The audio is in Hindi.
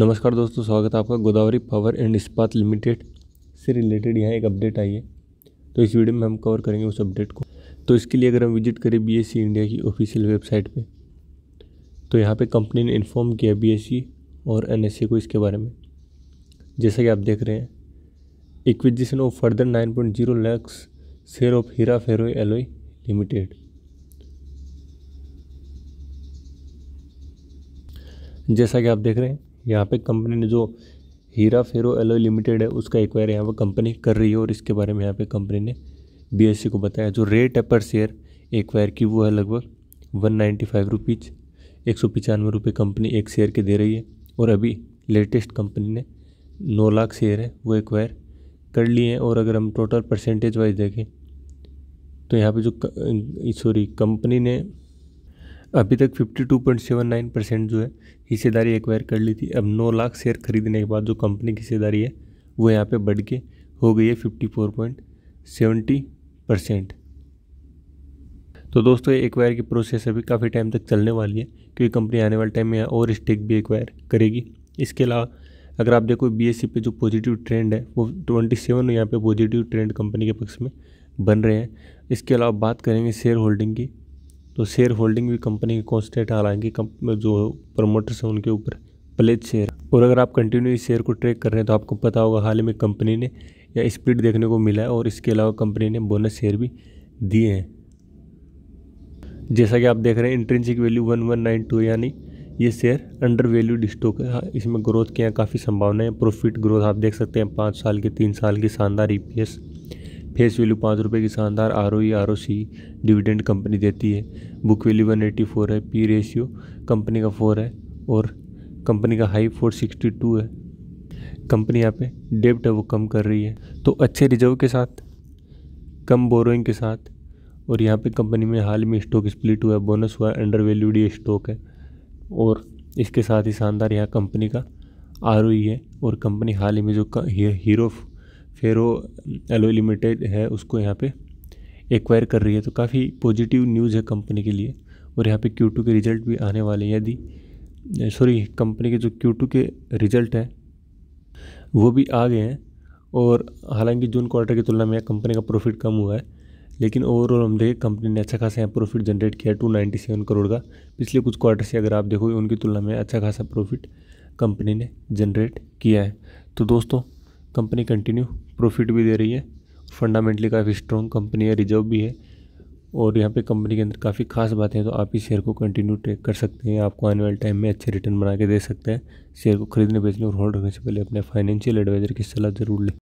नमस्कार दोस्तों स्वागत है आपका Godavari power and Ispat limited से रिलेटेड यहाँ एक अपडेट आई है तो इस वीडियो में हम कवर करेंगे उस अपडेट को तो इसके लिए अगर हम विजिट करें बी इंडिया e की ऑफिशियल वेबसाइट पे तो यहाँ पे कंपनी ने इन्फॉर्म किया बी e और एन को इसके बारे में जैसा कि आप देख रहे हैं acquisition of further nine point zero lakhs share of Hira ferro alloy limited जैसा कि आप देख रहे हैं यहाँ पे कंपनी ने जो हीरा फेरो एलो लिमिटेड है उसका एक्वायर यहाँ पर कंपनी कर रही है और इसके बारे में यहाँ पे कंपनी ने बी को बताया जो रेट है पर शेयर एक्वायर की वो है लगभग वन नाइन्टी फाइव रुपीज़ एक सौ पचानवे रुपये कंपनी एक शेयर के दे रही है और अभी लेटेस्ट कंपनी ने नौ लाख शेयर है वो एक्वायर कर लिए हैं और अगर हम टोटल परसेंटेज वाइज देखें तो यहाँ पे जो सॉरी कंपनी ने अभी तक 52.79 परसेंट जो है हिस्सेदारी एक्वायर कर ली थी अब 9 लाख शेयर खरीदने के बाद जो कंपनी की हिस्सेदारी है वो यहाँ पे बढ़ के हो गई है 54.70 परसेंट तो दोस्तों ये एक्वायर की प्रोसेस अभी काफ़ी टाइम तक चलने वाली है क्योंकि कंपनी आने वाले टाइम में और स्टेक भी एक्वायर करेगी इसके अलावा अगर आप देखो बी e पे जो पॉजिटिव ट्रेंड है वो ट्वेंटी सेवन यहाँ पे पॉजिटिव ट्रेंड कंपनी के पक्ष में बन रहे हैं इसके अलावा बात करेंगे शेयर होल्डिंग की तो शेयर होल्डिंग भी कंपनी की कॉन्स्टेंट हालांकि जो प्रमोटर्स हैं उनके ऊपर प्लेज शेयर और अगर आप कंटिन्यू इस शेयर को ट्रेक कर रहे हैं तो आपको पता होगा हाल ही में कंपनी ने या स्प्लिट देखने को मिला है और इसके अलावा कंपनी ने बोनस शेयर भी दिए हैं जैसा कि आप देख रहे हैं intrinsic value one one nine two यानी ये शेयर अंडर वैल्यूड स्टॉक है हाँ, इसमें ग्रोथ के यहाँ काफ़ी संभावना है प्रॉफिट ग्रोथ आप देख सकते हैं पाँच साल के तीन साल की शानदार ई e फेस वैल्यू पाँच रुपये की शानदार R O R O C dividend company देती है book value one eighty four है पी रेशियो कंपनी का फोर है और कंपनी का हाई फोर सिक्सटी टू है कंपनी यहाँ पे डेब्ट है वो कम कर रही है तो अच्छे रिजर्व के साथ कम बोरोइंग के साथ और यहाँ पे कंपनी में हाल में स्टॉक स्प्लिट हुआ है बोनस हुआ है अंडर वैल्यूड ये स्टॉक है और इसके साथ ही शानदार यहाँ कंपनी का आर है और कंपनी हाल ही में जो हीरो फेरो एलोई लिमिटेड है उसको यहाँ पे एक्वायर कर रही है तो काफ़ी पॉजिटिव न्यूज़ है कंपनी के लिए और यहाँ पे क्यू के रिज़ल्ट भी आने वाले हैं यदि सॉरी कंपनी के जो क्यू के रिज़ल्ट हैं वो भी आ गए हैं और हालांकि जून क्वार्टर की तुलना में कंपनी का प्रॉफिट कम हुआ है लेकिन ओवरऑल हम देखें कंपनी ने अच्छा खासा यहाँ प्रॉफिट जनरेट किया टू नाइन्टी सेवन करोड़ का पिछले कुछ क्वार्टर से अगर आप देखोगे उनकी तुलना में अच्छा खासा प्रॉफिट कंपनी ने जनरेट किया है तो दोस्तों कंपनी कंटिन्यू प्रॉफिट भी दे रही है फंडामेंटली काफ़ी स्ट्रॉन्ग कंपनी है रिजर्व भी है और यहाँ पे कंपनी के अंदर काफ़ी खास बात है तो आप इस शेयर को कंटिन्यू ट्रेक कर सकते हैं आपको आने वाले टाइम में अच्छे रिटर्न बना के दे सकते हैं शेयर को खरीदने बेचने और होल्ड होने से पहले अपने फाइनेंशियल एडवाइजर की सलाह जरूर लें